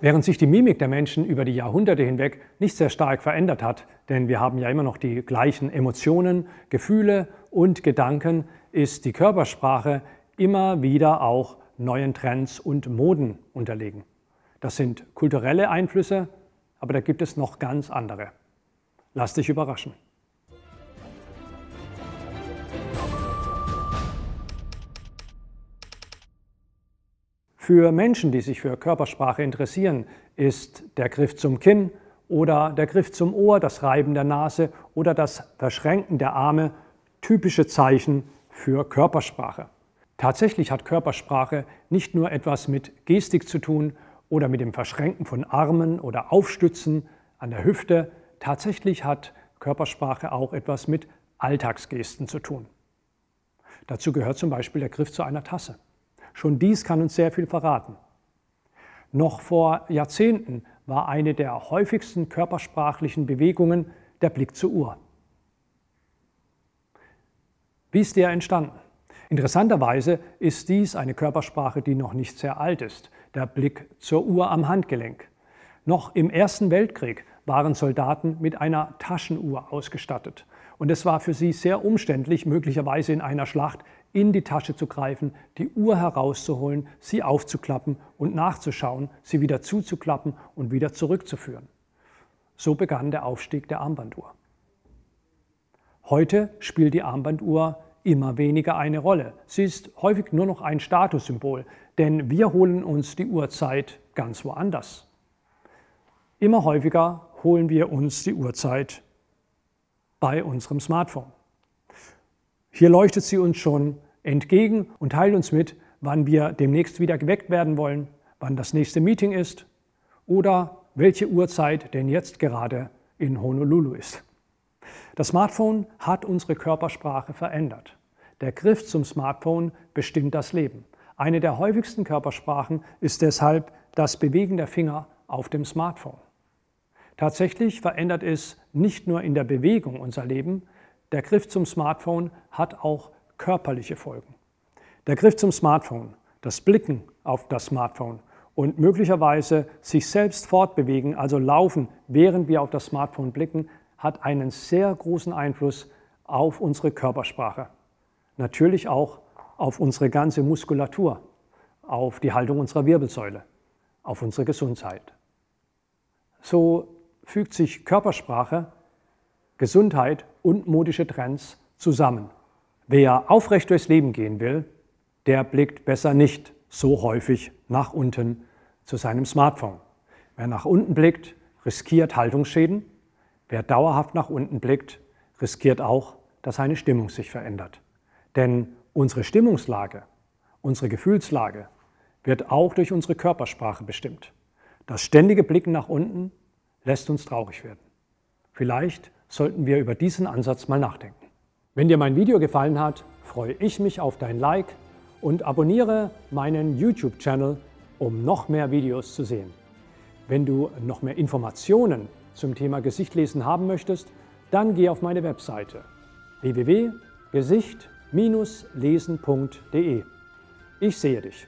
Während sich die Mimik der Menschen über die Jahrhunderte hinweg nicht sehr stark verändert hat, denn wir haben ja immer noch die gleichen Emotionen, Gefühle und Gedanken, ist die Körpersprache immer wieder auch neuen Trends und Moden unterlegen. Das sind kulturelle Einflüsse, aber da gibt es noch ganz andere. Lass dich überraschen. Für Menschen, die sich für Körpersprache interessieren, ist der Griff zum Kinn oder der Griff zum Ohr, das Reiben der Nase oder das Verschränken der Arme typische Zeichen für Körpersprache. Tatsächlich hat Körpersprache nicht nur etwas mit Gestik zu tun oder mit dem Verschränken von Armen oder Aufstützen an der Hüfte. Tatsächlich hat Körpersprache auch etwas mit Alltagsgesten zu tun. Dazu gehört zum Beispiel der Griff zu einer Tasse. Schon dies kann uns sehr viel verraten. Noch vor Jahrzehnten war eine der häufigsten körpersprachlichen Bewegungen der Blick zur Uhr. Wie ist der entstanden? Interessanterweise ist dies eine Körpersprache, die noch nicht sehr alt ist, der Blick zur Uhr am Handgelenk. Noch im Ersten Weltkrieg waren Soldaten mit einer Taschenuhr ausgestattet und es war für sie sehr umständlich, möglicherweise in einer Schlacht in die Tasche zu greifen, die Uhr herauszuholen, sie aufzuklappen und nachzuschauen, sie wieder zuzuklappen und wieder zurückzuführen. So begann der Aufstieg der Armbanduhr. Heute spielt die Armbanduhr immer weniger eine Rolle. Sie ist häufig nur noch ein Statussymbol, denn wir holen uns die Uhrzeit ganz woanders. Immer häufiger holen wir uns die Uhrzeit bei unserem Smartphone. Hier leuchtet sie uns schon entgegen und teilt uns mit, wann wir demnächst wieder geweckt werden wollen, wann das nächste Meeting ist oder welche Uhrzeit denn jetzt gerade in Honolulu ist. Das Smartphone hat unsere Körpersprache verändert. Der Griff zum Smartphone bestimmt das Leben. Eine der häufigsten Körpersprachen ist deshalb das Bewegen der Finger auf dem Smartphone. Tatsächlich verändert es nicht nur in der Bewegung unser Leben, der Griff zum Smartphone hat auch körperliche Folgen. Der Griff zum Smartphone, das Blicken auf das Smartphone und möglicherweise sich selbst fortbewegen, also laufen, während wir auf das Smartphone blicken, hat einen sehr großen Einfluss auf unsere Körpersprache. Natürlich auch auf unsere ganze Muskulatur, auf die Haltung unserer Wirbelsäule, auf unsere Gesundheit. So fügt sich Körpersprache, Gesundheit und modische Trends zusammen. Wer aufrecht durchs Leben gehen will, der blickt besser nicht so häufig nach unten zu seinem Smartphone. Wer nach unten blickt, riskiert Haltungsschäden. Wer dauerhaft nach unten blickt, riskiert auch, dass seine Stimmung sich verändert. Denn unsere Stimmungslage, unsere Gefühlslage wird auch durch unsere Körpersprache bestimmt. Das ständige Blicken nach unten lässt uns traurig werden. Vielleicht sollten wir über diesen Ansatz mal nachdenken. Wenn dir mein Video gefallen hat, freue ich mich auf dein Like und abonniere meinen YouTube-Channel, um noch mehr Videos zu sehen. Wenn du noch mehr Informationen zum Thema Gesichtlesen haben möchtest, dann geh auf meine Webseite www.gesicht-lesen.de. Ich sehe dich.